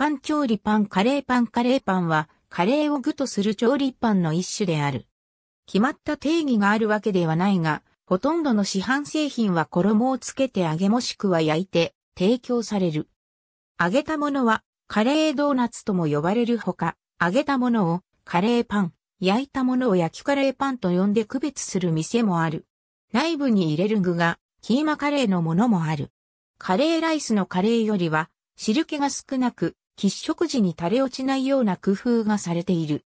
パン調理パンカレーパンカレーパンは、カレーを具とする調理パンの一種である。決まった定義があるわけではないが、ほとんどの市販製品は衣をつけて揚げもしくは焼いて提供される。揚げたものはカレードーナツとも呼ばれるほか、揚げたものをカレーパン、焼いたものを焼きカレーパンと呼んで区別する店もある。内部に入れる具がキーマカレーのものもある。カレーライスのカレーよりは汁気が少なく喫食時に垂れ落ちないような工夫がされている。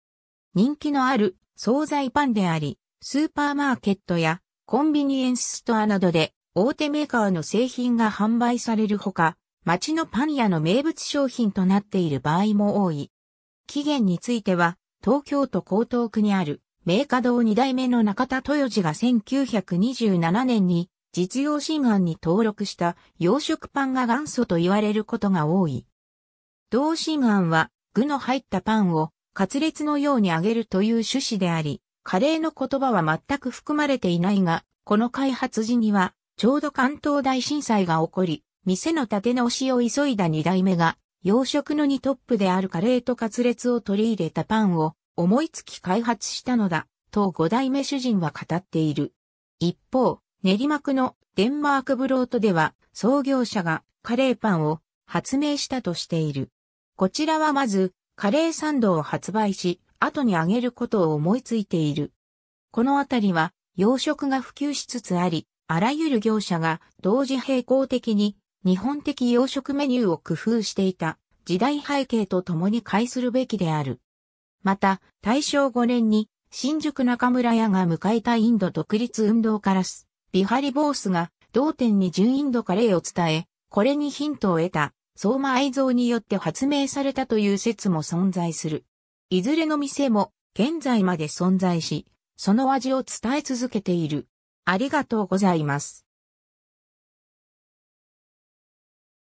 人気のある惣菜パンであり、スーパーマーケットやコンビニエンスストアなどで大手メーカーの製品が販売されるほか、町のパン屋の名物商品となっている場合も多い。期限については、東京都江東区にある、ーカ堂2代目の中田豊治が1927年に実用新案に登録した洋食パンが元祖と言われることが多い。同心案は具の入ったパンをカツレツのように揚げるという趣旨であり、カレーの言葉は全く含まれていないが、この開発時には、ちょうど関東大震災が起こり、店の建て直しを急いだ2代目が、洋食の2トップであるカレーとカツレツを取り入れたパンを思いつき開発したのだ、と5代目主人は語っている。一方、練馬区のデンマークブロートでは創業者がカレーパンを発明したとしている。こちらはまず、カレーサンドを発売し、後に揚げることを思いついている。このあたりは、養殖が普及しつつあり、あらゆる業者が同時並行的に日本的養殖メニューを工夫していた時代背景とともに解するべきである。また、大正5年に新宿中村屋が迎えたインド独立運動からす、ビハリボースが同店に純インドカレーを伝え、これにヒントを得た相馬愛蔵によって発明されたという説も存在する。いずれの店も現在まで存在し、その味を伝え続けている。ありがとうございます。